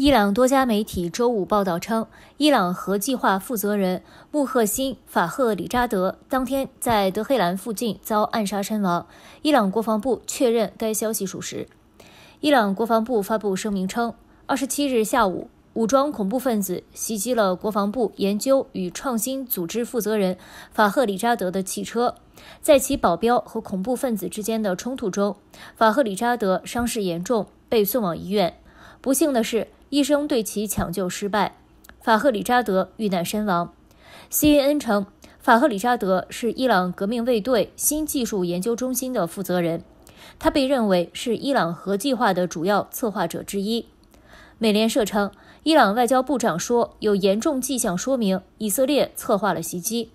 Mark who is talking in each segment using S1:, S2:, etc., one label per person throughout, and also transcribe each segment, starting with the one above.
S1: 伊朗多家媒体周五报道称，伊朗核计划负责人穆赫辛·法赫里扎德当天在德黑兰附近遭暗杀身亡。伊朗国防部确认该消息属实。伊朗国防部发布声明称，二十七日下午，武装恐怖分子袭击了国防部研究与创新组织负责人法赫里扎德的汽车，在其保镖和恐怖分子之间的冲突中，法赫里扎德伤势严重，被送往医院。不幸的是。医生对其抢救失败，法赫里扎德遇难身亡。CNN 称，法赫里扎德是伊朗革命卫队新技术研究中心的负责人，他被认为是伊朗核计划的主要策划者之一。美联社称，伊朗外交部长说有严重迹象说明以色列策划了袭击，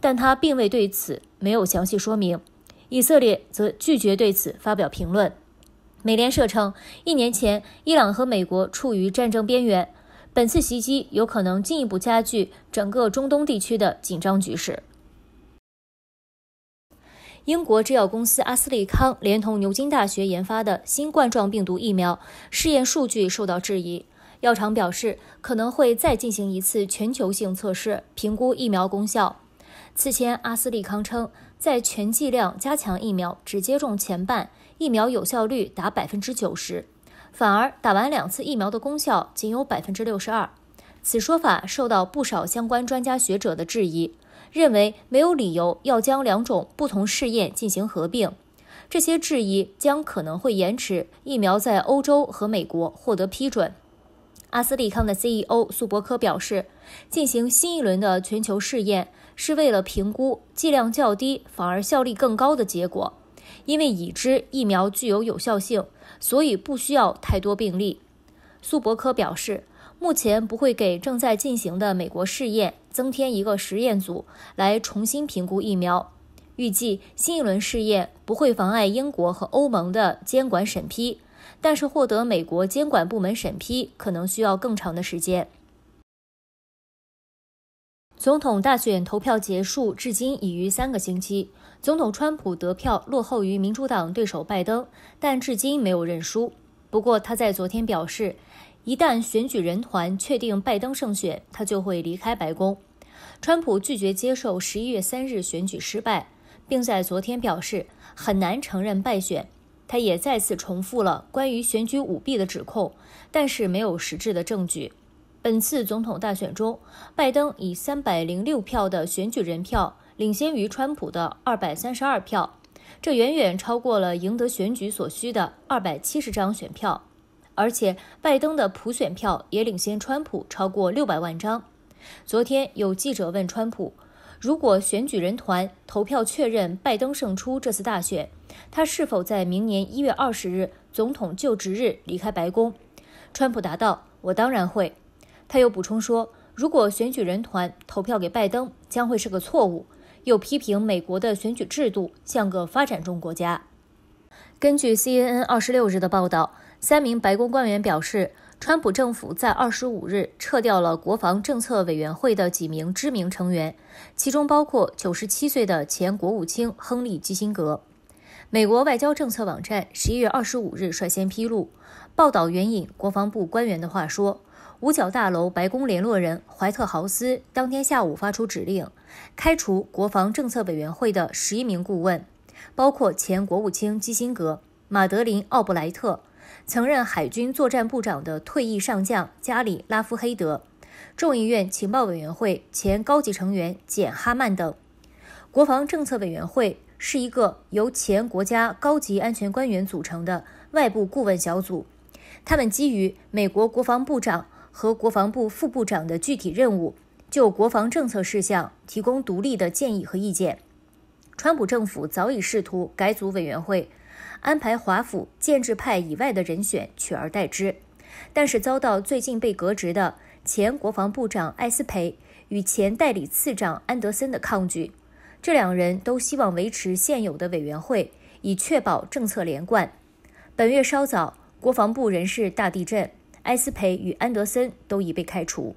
S1: 但他并未对此没有详细说明。以色列则拒绝对此发表评论。美联社称，一年前，伊朗和美国处于战争边缘。本次袭击有可能进一步加剧整个中东地区的紧张局势。英国制药公司阿斯利康连同牛津大学研发的新冠状病毒疫苗试验数据受到质疑，药厂表示可能会再进行一次全球性测试，评估疫苗功效。此前，阿斯利康称，在全剂量加强疫苗只接种前半疫苗有效率达百分之九十，反而打完两次疫苗的功效仅有百分之六十二。此说法受到不少相关专家学者的质疑，认为没有理由要将两种不同试验进行合并。这些质疑将可能会延迟疫苗在欧洲和美国获得批准。阿斯利康的 CEO 苏博科表示，进行新一轮的全球试验是为了评估剂量较低反而效力更高的结果。因为已知疫苗具有有效性，所以不需要太多病例。苏博科表示，目前不会给正在进行的美国试验增添一个实验组来重新评估疫苗。预计新一轮试验不会妨碍英国和欧盟的监管审批。但是获得美国监管部门审批可能需要更长的时间。总统大选投票结束至今已逾三个星期，总统川普得票落后于民主党对手拜登，但至今没有认输。不过他在昨天表示，一旦选举人团确定拜登胜选，他就会离开白宫。川普拒绝接受十一月三日选举失败，并在昨天表示很难承认败选。他也再次重复了关于选举舞弊的指控，但是没有实质的证据。本次总统大选中，拜登以三百零六票的选举人票领先于川普的二百三十二票，这远远超过了赢得选举所需的二百七十张选票。而且，拜登的普选票也领先川普超过六百万张。昨天有记者问川普：“如果选举人团投票确认拜登胜出这次大选？”他是否在明年一月二十日总统就职日离开白宫？川普答道：“我当然会。”他又补充说：“如果选举人团投票给拜登，将会是个错误。”又批评美国的选举制度像个发展中国家。根据 CNN 二十六日的报道，三名白宫官员表示，川普政府在二十五日撤掉了国防政策委员会的几名知名成员，其中包括九十七岁的前国务卿亨利·基辛格。美国外交政策网站十一月二十五日率先披露报道，援引国防部官员的话说，五角大楼、白宫联络人怀特豪斯当天下午发出指令，开除国防政策委员会的十一名顾问，包括前国务卿基辛格、马德林·奥布莱特，曾任海军作战部长的退役上将加里·拉夫黑德，众议院情报委员会前高级成员简·哈曼等。国防政策委员会。是一个由前国家高级安全官员组成的外部顾问小组，他们基于美国国防部长和国防部副部长的具体任务，就国防政策事项提供独立的建议和意见。川普政府早已试图改组委员会，安排华府建制派以外的人选取而代之，但是遭到最近被革职的前国防部长艾斯培与前代理次长安德森的抗拒。这两人都希望维持现有的委员会，以确保政策连贯。本月稍早，国防部人士大地震，埃斯培与安德森都已被开除。